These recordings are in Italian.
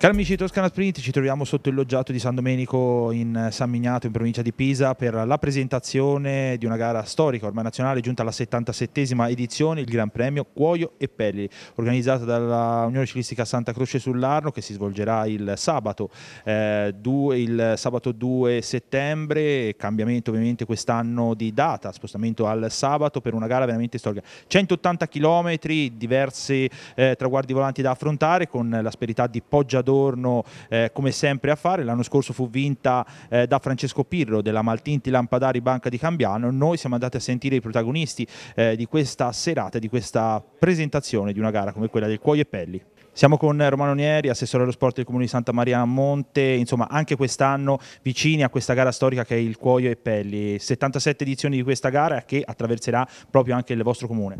Cari amici di Toscana Sprint, ci troviamo sotto il loggiato di San Domenico in eh, San Mignato, in provincia di Pisa, per la presentazione di una gara storica, ormai nazionale, giunta alla 77esima edizione, il Gran Premio Cuoio e Pelli, organizzata dalla Unione Ciclistica Santa Croce sull'Arno, che si svolgerà il sabato, eh, due, il sabato 2 settembre, cambiamento ovviamente quest'anno di data, spostamento al sabato per una gara veramente storica. 180 km, diversi eh, traguardi volanti da affrontare, con l'asperità di Poggia Adorno eh, come sempre a fare, l'anno scorso fu vinta eh, da Francesco Pirro della Maltinti Lampadari Banca di Cambiano, noi siamo andati a sentire i protagonisti eh, di questa serata, di questa presentazione di una gara come quella del Cuoio e Pelli. Siamo con Romano Nieri, assessore allo sport del Comune di Santa Maria a Monte, insomma anche quest'anno vicini a questa gara storica che è il Cuoio e Pelli, 77 edizioni di questa gara che attraverserà proprio anche il vostro comune.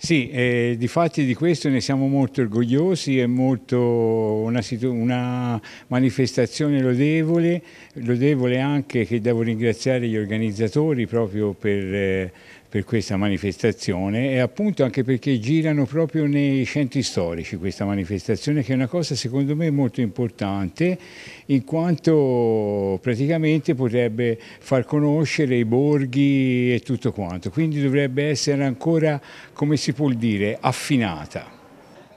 Sì, eh, di fatti di questo ne siamo molto orgogliosi, è molto una, una manifestazione lodevole, lodevole anche che devo ringraziare gli organizzatori proprio per... Eh, per questa manifestazione e appunto anche perché girano proprio nei centri storici questa manifestazione che è una cosa secondo me molto importante in quanto praticamente potrebbe far conoscere i borghi e tutto quanto quindi dovrebbe essere ancora come si può dire affinata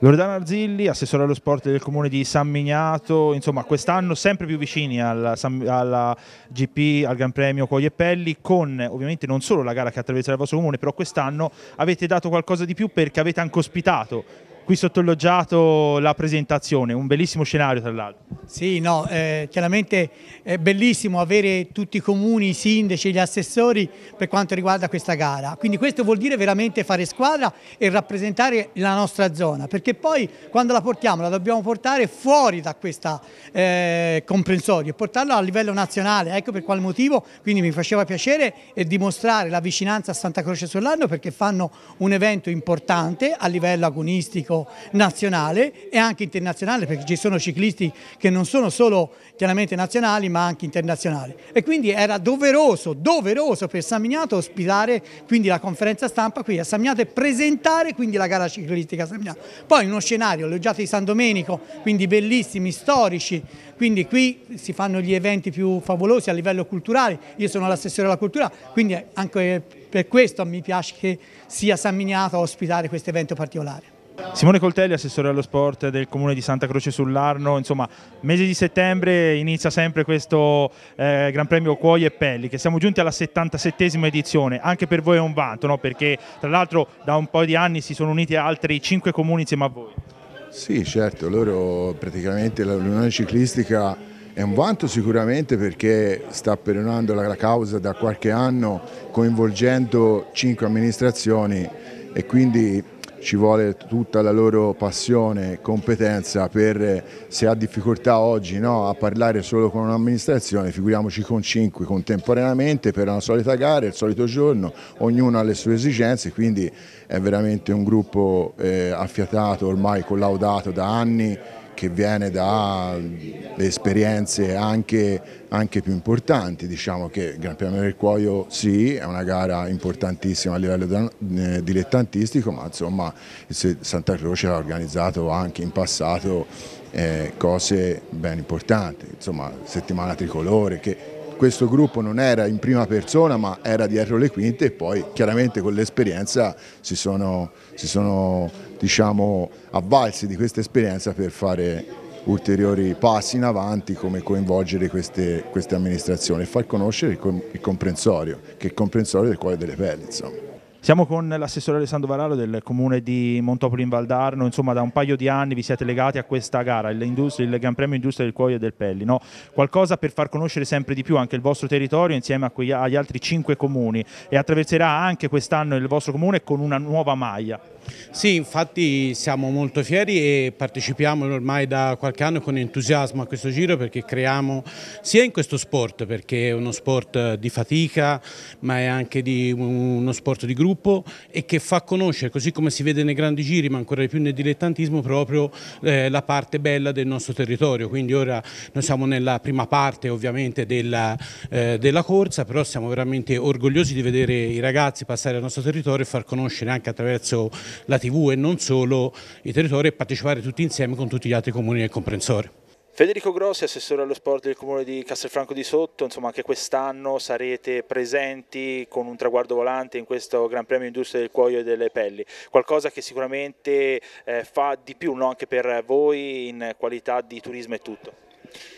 Loredana Arzilli, assessore allo sport del comune di San Mignato, insomma quest'anno sempre più vicini alla, alla GP, al Gran Premio Cogli e Pelli, con ovviamente non solo la gara che attraversa il vostro comune, però quest'anno avete dato qualcosa di più perché avete anche ospitato qui sotto il la presentazione, un bellissimo scenario tra l'altro. Sì, no, eh, chiaramente è bellissimo avere tutti i comuni, i sindaci, gli assessori per quanto riguarda questa gara, quindi questo vuol dire veramente fare squadra e rappresentare la nostra zona, perché poi quando la portiamo la dobbiamo portare fuori da questa eh, comprensorio, portarla a livello nazionale, ecco per quale motivo, quindi mi faceva piacere dimostrare la vicinanza a Santa Croce sull'anno perché fanno un evento importante a livello agonistico, olimpico nazionale e anche internazionale perché ci sono ciclisti che non sono solo chiaramente nazionali ma anche internazionali e quindi era doveroso, doveroso per San Miniato ospitare quindi la conferenza stampa qui a San Miniato e presentare quindi la gara ciclistica a San Miniato. Poi uno scenario, l'oggiato di San Domenico, quindi bellissimi, storici, quindi qui si fanno gli eventi più favolosi a livello culturale, io sono l'assessore della cultura, quindi anche per questo mi piace che sia San Miniato a ospitare questo evento particolare. Simone Coltelli, assessore allo sport del comune di Santa Croce sull'Arno, insomma mese di settembre inizia sempre questo eh, Gran Premio Cuoie e Pelli che siamo giunti alla 77esima edizione, anche per voi è un vanto no? perché tra l'altro da un po' di anni si sono uniti altri 5 comuni insieme a voi. Sì certo, loro praticamente l'Unione Ciclistica è un vanto sicuramente perché sta perenando la causa da qualche anno coinvolgendo 5 amministrazioni e quindi ci vuole tutta la loro passione e competenza per se ha difficoltà oggi no, a parlare solo con un'amministrazione, figuriamoci con cinque contemporaneamente per una solita gara, il solito giorno, ognuno ha le sue esigenze, quindi è veramente un gruppo eh, affiatato, ormai collaudato da anni che viene da esperienze anche, anche più importanti, diciamo che Gran Premio del Cuoio sì, è una gara importantissima a livello eh, dilettantistico, ma insomma Santa Croce ha organizzato anche in passato eh, cose ben importanti, insomma settimana tricolore che questo gruppo non era in prima persona ma era dietro le quinte e poi chiaramente con l'esperienza si sono, si sono diciamo, avvalsi di questa esperienza per fare ulteriori passi in avanti come coinvolgere queste, queste amministrazioni e far conoscere il, il, comprensorio, che è il comprensorio del cuore delle pelli. Insomma. Siamo con l'assessore Alessandro Vararo del comune di Montopoli in Valdarno, insomma da un paio di anni vi siete legati a questa gara, il Gran Premio Industria del Cuoio e del Pelli, no? qualcosa per far conoscere sempre di più anche il vostro territorio insieme agli altri cinque comuni e attraverserà anche quest'anno il vostro comune con una nuova maglia. Sì, infatti siamo molto fieri e partecipiamo ormai da qualche anno con entusiasmo a questo giro perché creiamo sia in questo sport perché è uno sport di fatica ma è anche uno sport di gruppo e che fa conoscere così come si vede nei grandi giri ma ancora di più nel dilettantismo proprio eh, la parte bella del nostro territorio quindi ora noi siamo nella prima parte ovviamente della, eh, della corsa però siamo veramente orgogliosi di vedere i ragazzi passare al nostro territorio e far conoscere anche attraverso la TV e non solo i territori e partecipare tutti insieme con tutti gli altri comuni del comprensore. Federico Grossi, assessore allo sport del comune di Castelfranco di Sotto, insomma anche quest'anno sarete presenti con un traguardo volante in questo Gran Premio Industria del Cuoio e delle Pelli, qualcosa che sicuramente eh, fa di più no? anche per voi in qualità di turismo e tutto.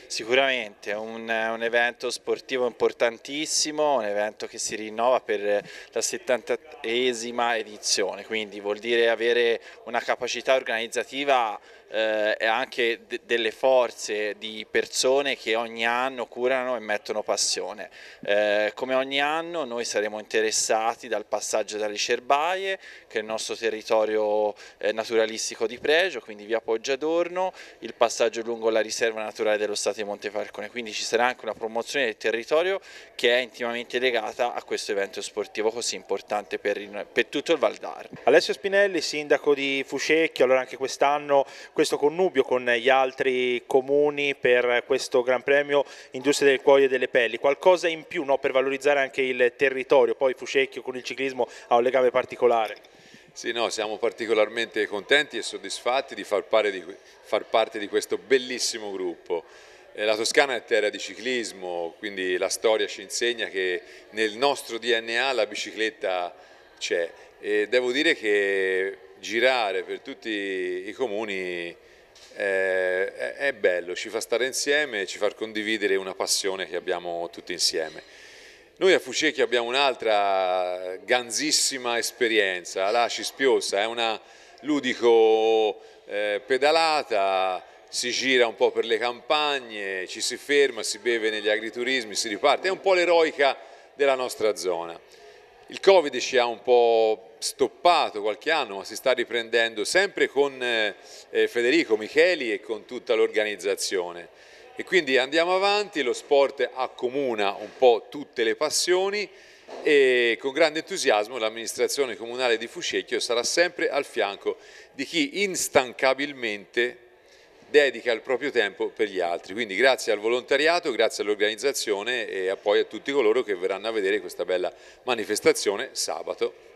Sicuramente, è un, un, evento sportivo importantissimo, un evento che si rinnova per la 70esima edizione, quindi vuol dire avere una capacità organizzativa eh, e anche de delle forze di persone che ogni anno curano e mettono passione. Eh, come ogni anno noi saremo interessati dal passaggio dalle cerbaie che è il nostro territorio eh, naturalistico di pregio, quindi via Poggiadorno, il passaggio lungo la riserva naturale dello Stato di Montefalcone, quindi ci sarà anche una promozione del territorio che è intimamente legata a questo evento sportivo così importante per, per tutto il Val d'Arno. Alessio Spinelli, sindaco di Fucecchio, allora anche quest'anno questo connubio con gli altri comuni per questo Gran Premio Industria del Cuoio e delle Pelli, qualcosa in più no, per valorizzare anche il territorio, poi Fucecchio con il ciclismo ha un legame particolare. Sì, no, siamo particolarmente contenti e soddisfatti di far, di far parte di questo bellissimo gruppo. Eh, la Toscana è terra di ciclismo, quindi la storia ci insegna che nel nostro DNA la bicicletta c'è e devo dire che girare per tutti i comuni eh, è, è bello, ci fa stare insieme e ci fa condividere una passione che abbiamo tutti insieme. Noi a Fucecchi abbiamo un'altra ganzissima esperienza, la Cispiosa, è una ludico eh, pedalata, si gira un po' per le campagne, ci si ferma, si beve negli agriturismi, si riparte, è un po' l'eroica della nostra zona. Il Covid ci ha un po' stoppato qualche anno, ma si sta riprendendo sempre con eh, eh Federico Micheli e con tutta l'organizzazione. E quindi andiamo avanti, lo sport accomuna un po' tutte le passioni e con grande entusiasmo l'amministrazione comunale di Fuscecchio sarà sempre al fianco di chi instancabilmente dedica il proprio tempo per gli altri. Quindi grazie al volontariato, grazie all'organizzazione e poi a tutti coloro che verranno a vedere questa bella manifestazione sabato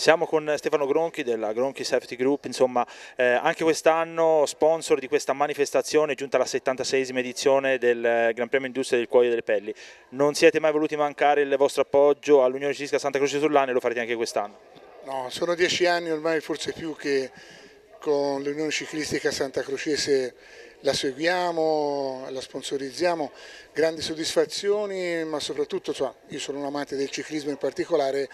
siamo con Stefano Gronchi della Gronchi Safety Group, insomma eh, anche quest'anno sponsor di questa manifestazione giunta alla 76esima edizione del eh, Gran Premio Industria del Cuoio delle Pelli. Non siete mai voluti mancare il vostro appoggio all'Unione Cisca Santa Croce Sullana e lo farete anche quest'anno? No, sono dieci anni ormai forse più che con l'Unione Ciclistica Santa Crocese la seguiamo, la sponsorizziamo, grandi soddisfazioni, ma soprattutto, cioè, io sono un amante del ciclismo in particolare,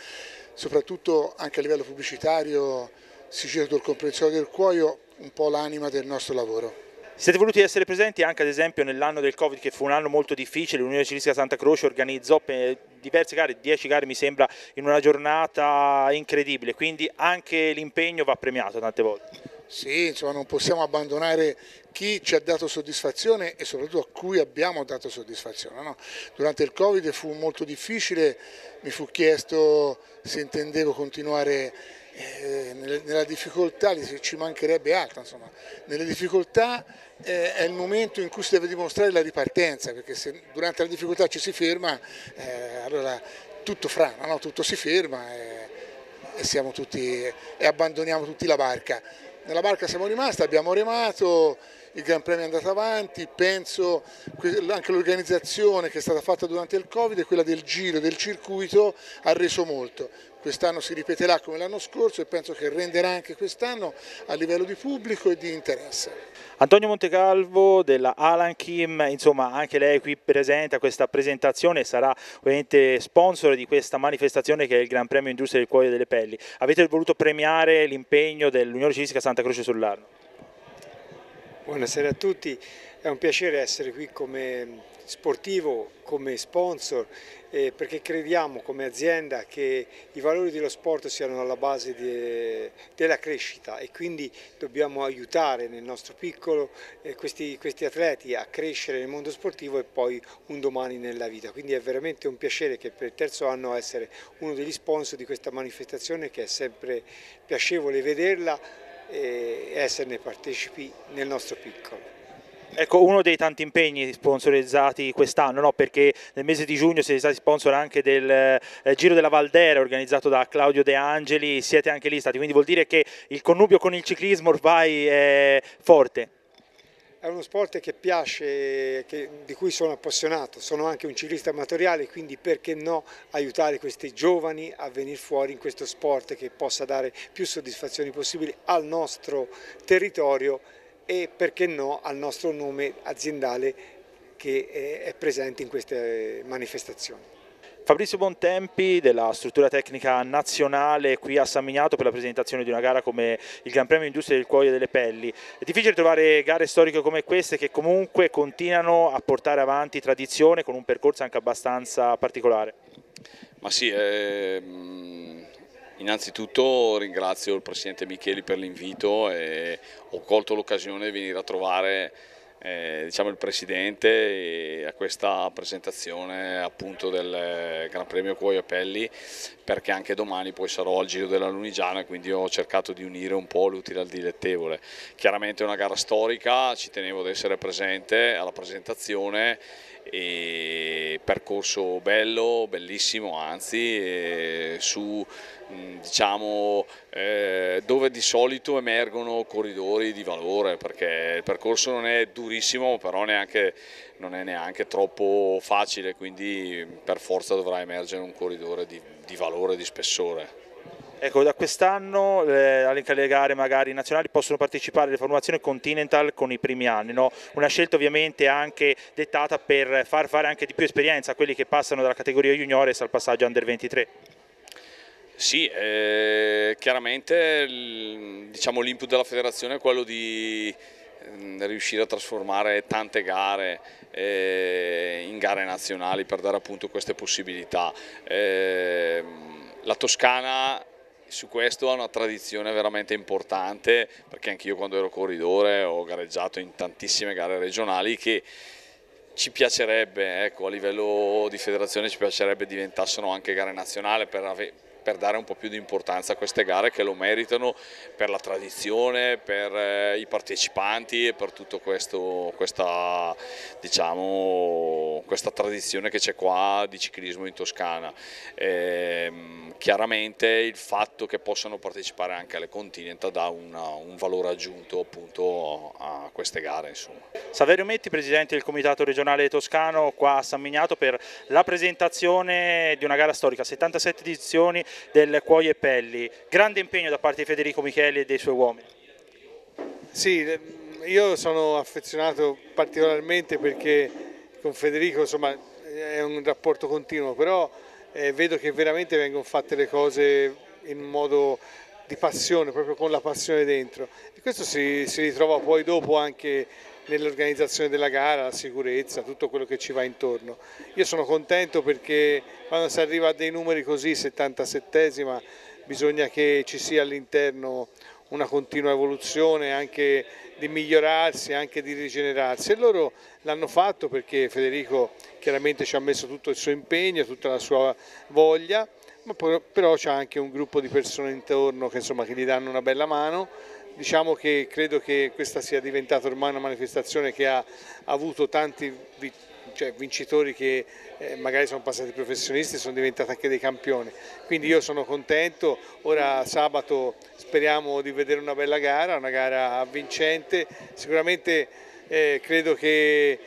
soprattutto anche a livello pubblicitario si gira tutto il del cuoio, un po' l'anima del nostro lavoro. Siete voluti essere presenti anche ad esempio nell'anno del Covid che fu un anno molto difficile, l'Unione Ciclistica Santa Croce organizzò diverse gare, 10 gare mi sembra, in una giornata incredibile, quindi anche l'impegno va premiato tante volte. Sì, insomma non possiamo abbandonare chi ci ha dato soddisfazione e soprattutto a cui abbiamo dato soddisfazione. No? Durante il Covid fu molto difficile, mi fu chiesto se intendevo continuare eh, nella difficoltà, ci mancherebbe altro, insomma. nelle difficoltà eh, è il momento in cui si deve dimostrare la ripartenza, perché se durante la difficoltà ci si ferma, eh, allora tutto frana, no? tutto si ferma e, e, tutti, e abbandoniamo tutti la barca nella barca siamo rimasti, abbiamo remato il Gran Premio è andato avanti, penso anche l'organizzazione che è stata fatta durante il Covid e quella del giro, del circuito ha reso molto. Quest'anno si ripeterà come l'anno scorso e penso che renderà anche quest'anno a livello di pubblico e di interesse. Antonio Montecalvo della Alan Kim, insomma anche lei qui presente a questa presentazione sarà ovviamente sponsor di questa manifestazione che è il Gran Premio Industria del Cuoio delle Pelli. Avete voluto premiare l'impegno dell'Unione Civistica Santa Croce sull'Arno? Buonasera a tutti, è un piacere essere qui come sportivo, come sponsor, eh, perché crediamo come azienda che i valori dello sport siano alla base de, della crescita e quindi dobbiamo aiutare nel nostro piccolo eh, questi, questi, atleti a crescere nel mondo sportivo e poi un domani nella vita. Quindi è veramente un piacere che per il terzo anno essere uno degli sponsor di questa manifestazione che è sempre piacevole vederla e esserne partecipi nel nostro piccolo. Ecco, uno dei tanti impegni sponsorizzati quest'anno, no? perché nel mese di giugno siete stati sponsor anche del eh, Giro della Valdera organizzato da Claudio De Angeli, siete anche lì stati, quindi vuol dire che il connubio con il ciclismo ormai è forte è uno sport che piace, che, di cui sono appassionato, sono anche un ciclista amatoriale, quindi perché no aiutare questi giovani a venire fuori in questo sport che possa dare più soddisfazioni possibili al nostro territorio e perché no al nostro nome aziendale che è presente in queste eh, manifestazioni. Fabrizio Bontempi della struttura tecnica nazionale qui a San Miniato per la presentazione di una gara come il Gran Premio Industria del Cuoio e delle Pelli. È difficile trovare gare storiche come queste che comunque continuano a portare avanti tradizione con un percorso anche abbastanza particolare. Ma sì, ehm, innanzitutto ringrazio il Presidente Micheli per l'invito e ho colto l'occasione di venire a trovare eh, diciamo il presidente a questa presentazione appunto del Gran Premio Cuoio Pelli perché anche domani poi sarò al Giro della Lunigiana quindi ho cercato di unire un po' l'utile al dilettevole. Chiaramente è una gara storica, ci tenevo ad essere presente alla presentazione e percorso bello, bellissimo anzi, su mm, diciamo, eh, dove di solito emergono corridori di valore perché il percorso non è durissimo però neanche, non è neanche troppo facile quindi per forza dovrà emergere un corridore di, di valore, di spessore. Ecco, da quest'anno eh, alle gare magari nazionali possono partecipare le formazioni Continental con i primi anni, no? una scelta ovviamente anche dettata per far fare anche di più esperienza a quelli che passano dalla categoria juniores al passaggio under 23. Sì, eh, chiaramente diciamo, l'input diciamo, della federazione è quello di mm, riuscire a trasformare tante gare eh, in gare nazionali per dare appunto queste possibilità. Eh, la Toscana su questo ha una tradizione veramente importante perché anche io quando ero corridore ho gareggiato in tantissime gare regionali che ci piacerebbe, ecco, a livello di federazione ci piacerebbe diventassero anche gare nazionali per, per dare un po' più di importanza a queste gare che lo meritano per la tradizione, per eh, i partecipanti e per tutto questo, questa diciamo, questa tradizione che c'è qua di ciclismo in Toscana. E, ehm, chiaramente il fatto che possano partecipare anche alle Continental dà una, un valore aggiunto appunto a queste gare. Insomma. Saverio Metti, Presidente del Comitato Regionale Toscano, qua a San Mignato per la presentazione di una gara storica, 77 edizioni del Cuoio e Pelli. Grande impegno da parte di Federico Micheli e dei suoi uomini. Sì, ehm, io sono affezionato particolarmente perché con Federico insomma è un rapporto continuo, però eh, vedo che veramente vengono fatte le cose in modo di passione, proprio con la passione dentro. E questo si, si ritrova poi dopo anche nell'organizzazione della gara, la sicurezza, tutto quello che ci va intorno. Io sono contento perché quando si arriva a dei numeri così, 77esima, bisogna che ci sia all'interno una continua evoluzione, anche di migliorarsi, anche di rigenerarsi e loro l'hanno fatto perché Federico chiaramente ci ha messo tutto il suo impegno, tutta la sua voglia, ma però c'è anche un gruppo di persone intorno che, insomma, che gli danno una bella mano diciamo che credo che questa sia diventata ormai una manifestazione che ha avuto tanti vittori cioè, vincitori che eh, magari sono passati professionisti e sono diventati anche dei campioni. Quindi io sono contento, ora sabato speriamo di vedere una bella gara, una gara vincente, sicuramente eh, credo che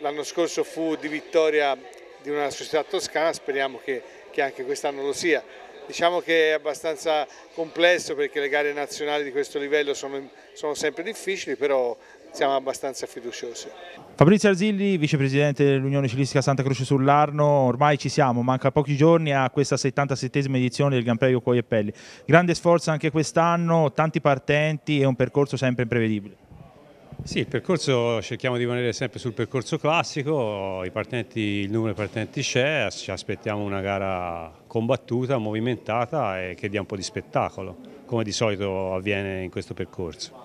l'anno scorso fu di vittoria di una società toscana, speriamo che, che anche quest'anno lo sia. Diciamo che è abbastanza complesso perché le gare nazionali di questo livello sono, sono sempre difficili, però siamo abbastanza fiduciosi. Fabrizio Arzilli, vicepresidente dell'Unione Cilistica Santa Croce sull'Arno, ormai ci siamo, manca pochi giorni a questa 77esima edizione del Gran Premio Cuoio e Pelli. Grande sforzo anche quest'anno, tanti partenti e un percorso sempre imprevedibile. Sì, il percorso cerchiamo di rimanere sempre sul percorso classico, partenti, il numero di partenti c'è, ci aspettiamo una gara combattuta, movimentata e che dia un po' di spettacolo, come di solito avviene in questo percorso.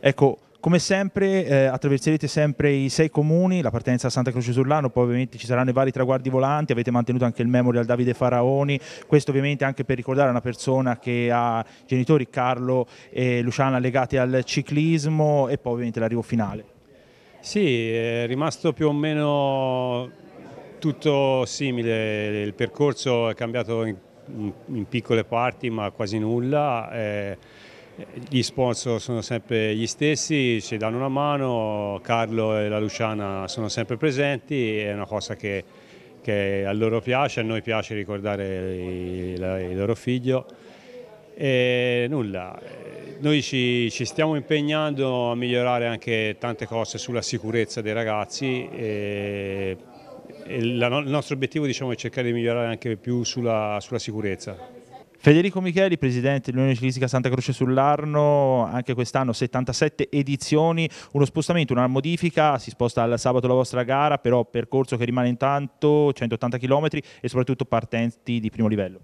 Ecco, come sempre eh, attraverserete sempre i sei comuni, la partenza a Santa Croce Surlano, poi ovviamente ci saranno i vari traguardi volanti, avete mantenuto anche il memorial Davide Faraoni, questo ovviamente anche per ricordare una persona che ha genitori Carlo e Luciana legati al ciclismo e poi ovviamente l'arrivo finale. Sì, è rimasto più o meno tutto simile, il percorso è cambiato in, in piccole parti ma quasi nulla. Eh gli sponsor sono sempre gli stessi, ci danno una mano, Carlo e la Luciana sono sempre presenti, è una cosa che, che a loro piace, a noi piace ricordare il, il loro figlio. E nulla, noi ci, ci, stiamo impegnando a migliorare anche tante cose sulla sicurezza dei ragazzi. E, e la, il nostro obiettivo diciamo, è cercare di migliorare anche più sulla, sulla sicurezza. Federico Micheli, presidente dell'Unione Ciclistica Santa Croce sull'Arno, anche quest'anno 77 edizioni, uno spostamento, una modifica, si sposta al sabato la vostra gara, però percorso che rimane intanto 180 km e soprattutto partenti di primo livello.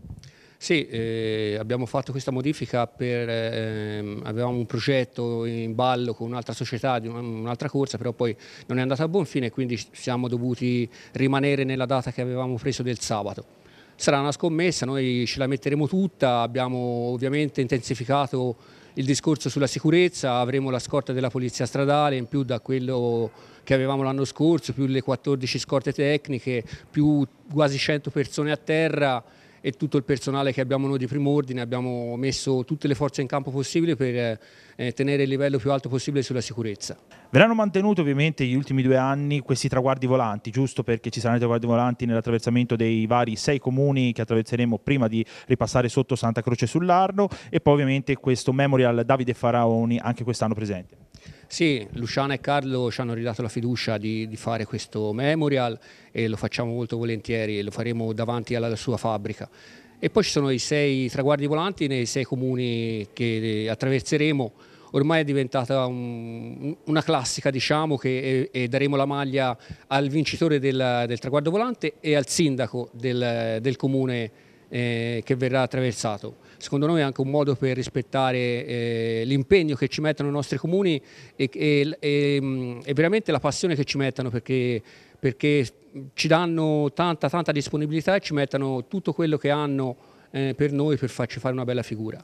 Sì, eh, abbiamo fatto questa modifica per, ehm, avevamo un progetto in ballo con un'altra società di un'altra corsa, però poi non è andata a buon fine, e quindi siamo dovuti rimanere nella data che avevamo preso del sabato sarà una scommessa, noi ce la metteremo tutta, abbiamo ovviamente intensificato il discorso sulla sicurezza, avremo la scorta della polizia stradale in più da quello che avevamo l'anno scorso, più le 14 scorte tecniche, più quasi 100 persone a terra e tutto il personale che abbiamo noi di primo ordine, abbiamo messo tutte le forze in campo possibili per eh, eh, tenere il livello più alto possibile sulla sicurezza. Verranno mantenuti ovviamente gli ultimi due anni questi traguardi volanti, giusto perché ci saranno i traguardi volanti nell'attraversamento dei vari sei comuni che attraverseremo prima di ripassare sotto Santa Croce sull'Arno e poi ovviamente questo Memorial Davide Faraoni anche quest'anno presente. Sì, Luciana e Carlo ci hanno ridato la fiducia di, di, fare questo memorial e lo facciamo molto volentieri e lo faremo davanti alla sua fabbrica. E poi ci sono i sei traguardi volanti nei sei comuni che eh, attraverseremo. Ormai è diventata un, una classica, diciamo, che, e, eh, e, daremo la maglia al vincitore del, del traguardo volante e al sindaco del, del comune eh, che verrà attraversato secondo noi è anche un modo per rispettare eh, l'impegno che ci mettono i nostri comuni e, e, e, mm, e veramente la passione che ci mettono perché, perché ci danno tanta, tanta disponibilità e ci mettono tutto quello che hanno eh, per noi per farci fare una bella figura.